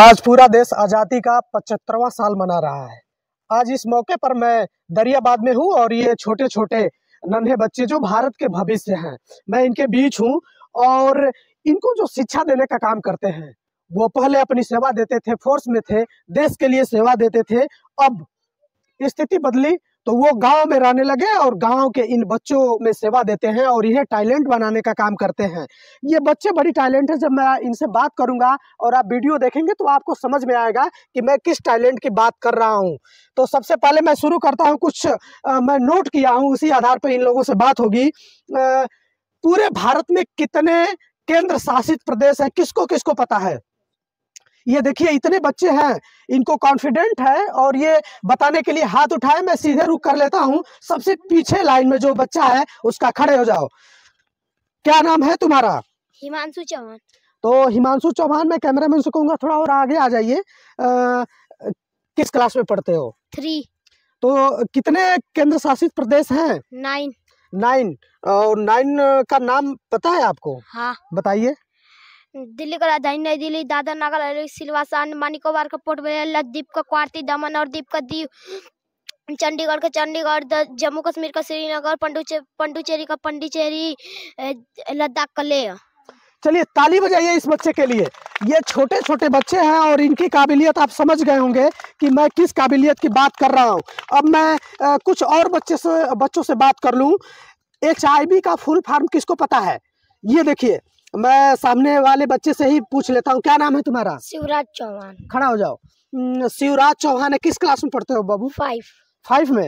आज पूरा देश आज़ादी का पचहत्तरवा साल मना रहा है आज इस मौके पर मैं दरियाबाद में हूँ और ये छोटे छोटे नन्हे बच्चे जो भारत के भविष्य हैं मैं इनके बीच हूँ और इनको जो शिक्षा देने का काम करते हैं वो पहले अपनी सेवा देते थे फोर्स में थे देश के लिए सेवा देते थे अब स्थिति बदली तो वो गांव में रहने लगे और गांव के इन बच्चों में सेवा देते हैं और इन्हें टैलेंट बनाने का काम करते हैं ये बच्चे बड़ी टैलेंट है जब मैं इनसे बात करूंगा और आप वीडियो देखेंगे तो आपको समझ में आएगा कि मैं किस टैलेंट की बात कर रहा हूँ तो सबसे पहले मैं शुरू करता हूँ कुछ आ, मैं नोट किया हूँ उसी आधार पर इन लोगों से बात होगी पूरे भारत में कितने केंद्र शासित प्रदेश है किसको किसको पता है ये देखिए इतने बच्चे हैं इनको कॉन्फिडेंट है और ये बताने के लिए हाथ उठाए मैं सीधे रुक कर लेता हूँ सबसे पीछे लाइन में जो बच्चा है उसका खड़े हो जाओ क्या नाम है तुम्हारा हिमांशु चौहान तो हिमांशु चौहान मैं कैमरा मैन से कहूंगा थोड़ा और आगे आ जाइए किस क्लास में पढ़ते हो थ्री तो कितने केंद्र शासित प्रदेश है नाइन नाइन और नाइन का नाम पता है आपको हाँ बताइए दिल्ली का राजधानी नई दिल्ली दादर नगर सिलवासा मानिकोबार का पोर्ट ब्लेयर द्वीप का क्वारती दमन और दीप का दीव चंडीगढ़ का चंडीगढ़ जम्मू कश्मीर का श्रीनगर पंडुचे पंडुचेरी का पंडिचेरी लद्दाख का लेह चलिए ताली बजाइए इस बच्चे के लिए ये छोटे छोटे बच्चे हैं और इनकी काबिलियत आप समझ गए होंगे कि मैं किस काबिलियत की बात कर रहा हूँ अब मैं आ, कुछ और बच्चे से बच्चों से बात कर लूँ एच का फुल फॉर्म किसको पता है ये देखिए मैं सामने वाले बच्चे से ही पूछ लेता हूँ क्या नाम है तुम्हारा शिवराज चौहान खड़ा हो जाओ शिवराज चौहान है किस क्लास में पढ़ते हो बाबू फाइव फाइव में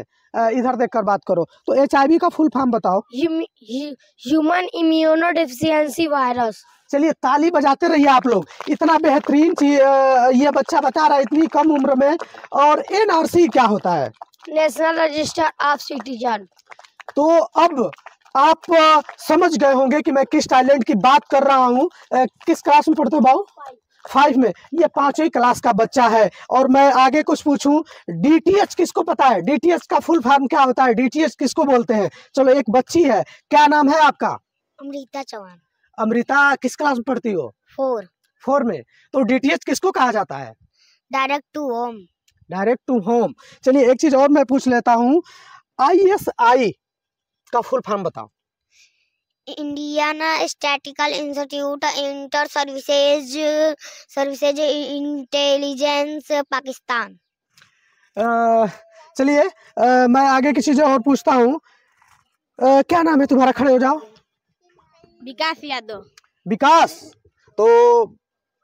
इधर देख कर बात करो तो एच का फुल फॉर्म बताओ ह्यूमन इम्यूनो डेफिशिएंसी वायरस चलिए ताली बजाते रहिए आप लोग इतना बेहतरीन ये बच्चा बता रहा है इतनी कम उम्र में और एनआरसी क्या होता है नेशनल रजिस्टर ऑफ सिटीजन तो अब आप समझ गए होंगे कि मैं किस टैलेंट की बात कर रहा हूँ किस क्लास में पढ़ते हो फाइव में ये पांचवी क्लास का बच्चा है और मैं आगे कुछ पूछूं डीटीएच किसको पता है डीटीएच का फुल फॉर्म क्या होता है डीटीएच किसको बोलते हैं चलो एक बच्ची है क्या नाम है आपका अमृता चौहान अमृता किस क्लास में पढ़ती हो फोर फोर में तो डीटीएच किसको कहा जाता है direct to home direct to home चलिए एक चीज और मैं पूछ लेता हूँ आई एस आई इसका फुल फॉर्म बताओ Indian statistical institute inter services services intelligence Pakistan चलिए मैं आगे की चीजें और पूछता हूँ क्या नाम है तुम्हारा खड़े हो जाओ विकास यादव विकास तो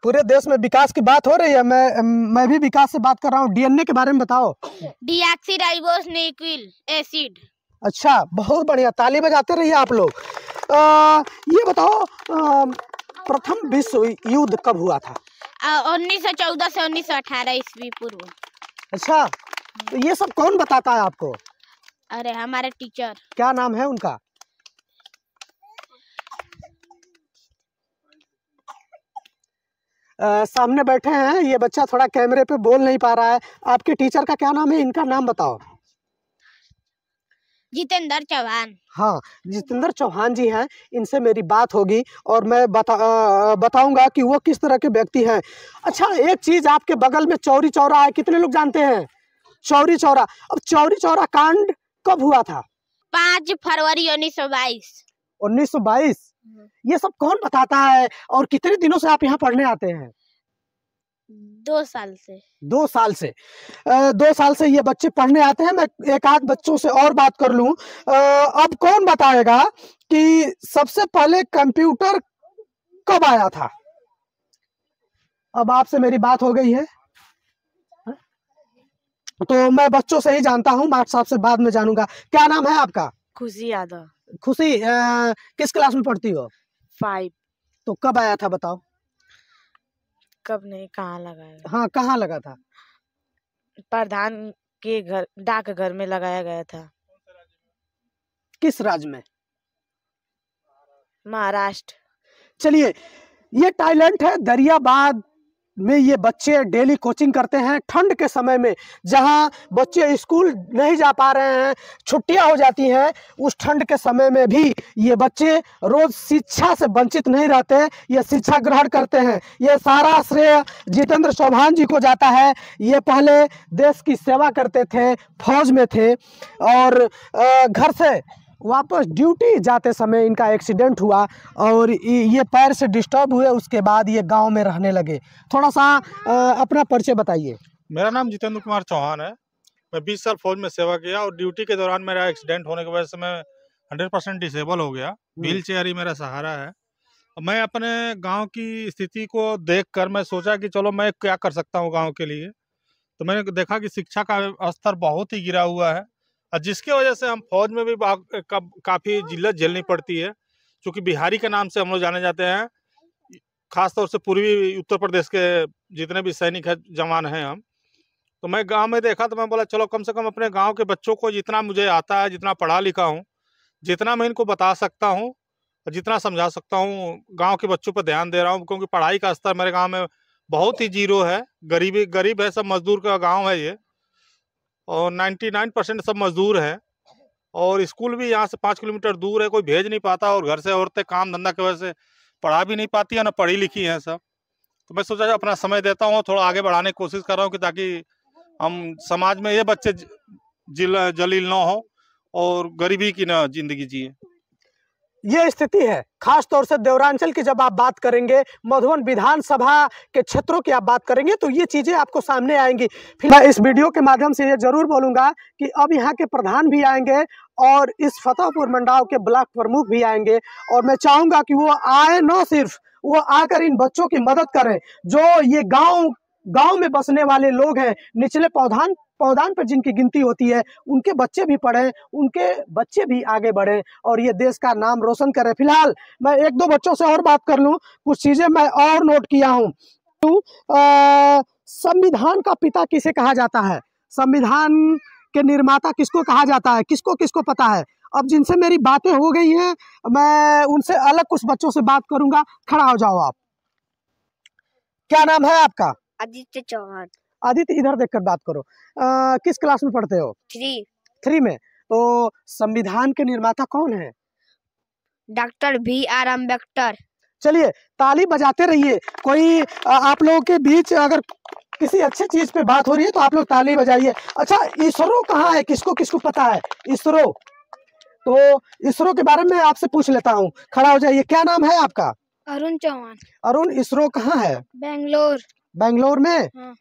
पूरे देश में विकास की बात हो रही है मैं मैं भी विकास से बात कर रहा हूँ डीएनए के बारे में बताओ डीआक्सी एसिड अच्छा बहुत बढ़िया ताली बजाते रहिए आप लोग ये बताओ आ, प्रथम विश्व युद्ध कब हुआ था उन्नीस सौ चौदह से उन्नीस सौ अठारह ईस्वी पूर्व अच्छा तो ये सब कौन बताता है आपको अरे हमारे टीचर क्या नाम है उनका आ, सामने बैठे हैं ये बच्चा थोड़ा कैमरे पे बोल नहीं पा रहा है आपके टीचर का क्या नाम है इनका नाम बताओ जितेंद्र चौहान हाँ जितेंद्र चौहान जी हैं इनसे मेरी बात होगी और मैं बता बताऊंगा कि वो किस तरह के व्यक्ति हैं अच्छा एक चीज़ आपके बगल में चौरी चौरा है कितने लोग जानते हैं चौरी चौरा अब चौरी चौरा कांड कब हुआ था पाँच फरवरी उन्नीस सौ बाईस उन्नीस सौ बाईस हम्म। ये सब कौन बताता है और कितने दिनों से आप यहाँ पढ़ने आते हैं दो साल से दो साल से दो साल से ये बच्चे पढ़ने आते हैं मैं एक आध बच्चों से और बात कर लू अब कौन बताएगा कि सबसे पहले कंप्यूटर कब आया था अब आपसे मेरी बात हो गई है हाँ? तो मैं बच्चों से ही जानता हूँ मास्टर साहब से बाद में जानूंगा क्या नाम है आपका खुशी यादव खुशी किस क्लास में पढ़ती हो फाइव तो कब आया था बताओ कब नहीं कहाँ लगाया हाँ कहाँ लगा था प्रधान के घर डाक घर में लगाया गया था किस राज्य में महाराष्ट्र चलिए ये टैलेंट है दरियाबाद में ये बच्चे डेली कोचिंग करते हैं ठंड के समय में जहाँ बच्चे स्कूल नहीं जा पा रहे हैं छुट्टियाँ हो जाती हैं उस ठंड के समय में भी ये बच्चे रोज शिक्षा से वंचित नहीं रहते ये शिक्षा ग्रहण करते हैं ये सारा श्रेय जितेंद्र चौहान जी को जाता है ये पहले देश की सेवा करते थे फौज में थे और घर से वापस ड्यूटी जाते समय इनका एक्सीडेंट हुआ और ये पैर से डिस्टर्ब हुए उसके बाद ये गांव में रहने लगे थोड़ा सा अपना परिचय बताइए मेरा नाम जितेंद्र कुमार चौहान है मैं बीस साल फौज में सेवा किया और ड्यूटी के दौरान मेरा एक्सीडेंट होने की वजह से मैं हंड्रेड परसेंट डिसेबल हो गया हम्म। व्हील चेयर ही मेरा सहारा है मैं अपने गांव की स्थिति को देखकर मैं सोचा कि चलो मैं क्या कर सकता हूं गांव के लिए तो मैंने देखा कि शिक्षा का स्तर बहुत ही गिरा हुआ है और जिसके वजह से हम फौज में भी का, काफ़ी जिल्लत झेलनी पड़ती है चूँकि बिहारी के नाम से हम लोग जाने जाते हैं खासतौर से पूर्वी उत्तर प्रदेश के जितने भी सैनिक है जवान हैं हम तो मैं गांव में देखा तो मैं बोला चलो कम से कम अपने गांव के बच्चों को जितना मुझे आता है जितना पढ़ा लिखा हूँ जितना मैं इनको बता सकता हूँ जितना समझा सकता हूँ गांव के बच्चों पर ध्यान दे रहा हूँ क्योंकि पढ़ाई का स्तर मेरे गाँव में बहुत ही जीरो है गरीबी गरीब है सब मजदूर का गाँव है ये और 99 परसेंट सब मजदूर हैं और स्कूल भी यहाँ से पाँच किलोमीटर दूर है कोई भेज नहीं पाता और घर से औरतें काम धंधा की वजह से पढ़ा भी नहीं पाती है ना पढ़ी लिखी हैं सब तो मैं सोचा अपना समय देता हूँ थोड़ा आगे बढ़ाने की कोशिश कर रहा हूँ कि ताकि हम समाज में ये बच्चे जलील ना हो और गरीबी की ना जिंदगी जिए ये स्थिति है खास तौर से देवरांचल की जब आप बात करेंगे मधुबन विधानसभा के क्षेत्रों की आप बात करेंगे तो ये चीज़ें आपको सामने आएंगी फिर मैं इस वीडियो के माध्यम से ये जरूर बोलूंगा कि अब यहाँ के प्रधान भी आएंगे और इस फतेहपुर मंडाव के ब्लॉक प्रमुख भी आएंगे और मैं चाहूंगा कि वो आए न सिर्फ वो आकर इन बच्चों की मदद करें जो ये गांव गांव में बसने वाले लोग हैं निचले पौधान पौधान पर जिनकी गिनती होती है उनके बच्चे भी पढ़ें उनके बच्चे भी आगे बढ़ें और ये देश का नाम रोशन करें फिलहाल मैं एक दो बच्चों से और बात कर लूँ कुछ चीज़ें मैं और नोट किया हूँ तो, संविधान का पिता किसे कहा जाता है संविधान के निर्माता किसको कहा जाता है किसको किसको पता है अब जिनसे मेरी बातें हो गई हैं मैं उनसे अलग कुछ बच्चों से बात करूंगा खड़ा हो जाओ आप क्या नाम है आपका आदित्य चौहान आदित्य इधर देखकर बात करो आ, किस क्लास में पढ़ते हो थ्री थ्री में तो संविधान के निर्माता कौन है डॉक्टर बी आर अम्बेडकर चलिए ताली बजाते रहिए कोई आप लोगों के बीच अगर किसी अच्छे चीज पे बात हो रही है तो आप लोग ताली बजाइए अच्छा इसरो कहाँ है किसको किसको पता है इसरो तो इसरो के बारे में आपसे पूछ लेता हूँ खड़ा हो जाइए क्या नाम है आपका अरुण चौहान अरुण इसरो कहाँ है बेंगलोर बेंगलोर में हाँ।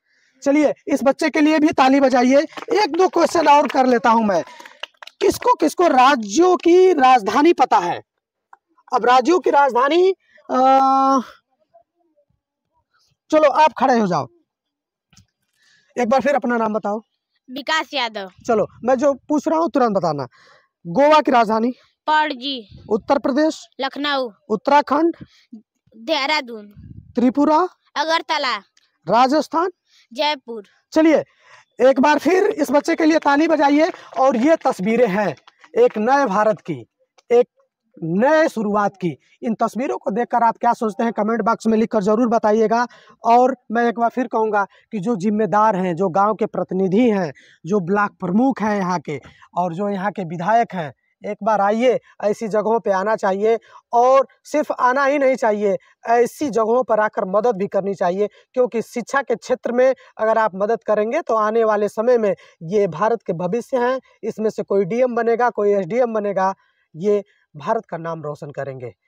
चलिए इस बच्चे के लिए भी ताली बजाइए एक दो क्वेश्चन और कर लेता हूं मैं किसको किसको राज्यों की राजधानी पता है अब राज्यों की राजधानी आ, चलो आप खड़े हो जाओ एक बार फिर अपना नाम बताओ विकास यादव चलो मैं जो पूछ रहा हूँ तुरंत बताना गोवा की राजधानी पणजी उत्तर प्रदेश लखनऊ उत्तराखंड देहरादून त्रिपुरा अगरतला राजस्थान जयपुर चलिए एक बार फिर इस बच्चे के लिए ताली बजाइए और ये तस्वीरें हैं एक नए भारत की एक नए शुरुआत की इन तस्वीरों को देखकर आप क्या सोचते हैं कमेंट बॉक्स में लिखकर ज़रूर बताइएगा और मैं एक बार फिर कहूँगा कि जो जिम्मेदार हैं जो गांव के प्रतिनिधि हैं जो ब्लॉक प्रमुख हैं यहाँ के और जो यहाँ के विधायक हैं एक बार आइए ऐसी जगहों पे आना चाहिए और सिर्फ आना ही नहीं चाहिए ऐसी जगहों पर आकर मदद भी करनी चाहिए क्योंकि शिक्षा के क्षेत्र में अगर आप मदद करेंगे तो आने वाले समय में ये भारत के भविष्य हैं इसमें से कोई डीएम बनेगा कोई एसडीएम बनेगा ये भारत का नाम रोशन करेंगे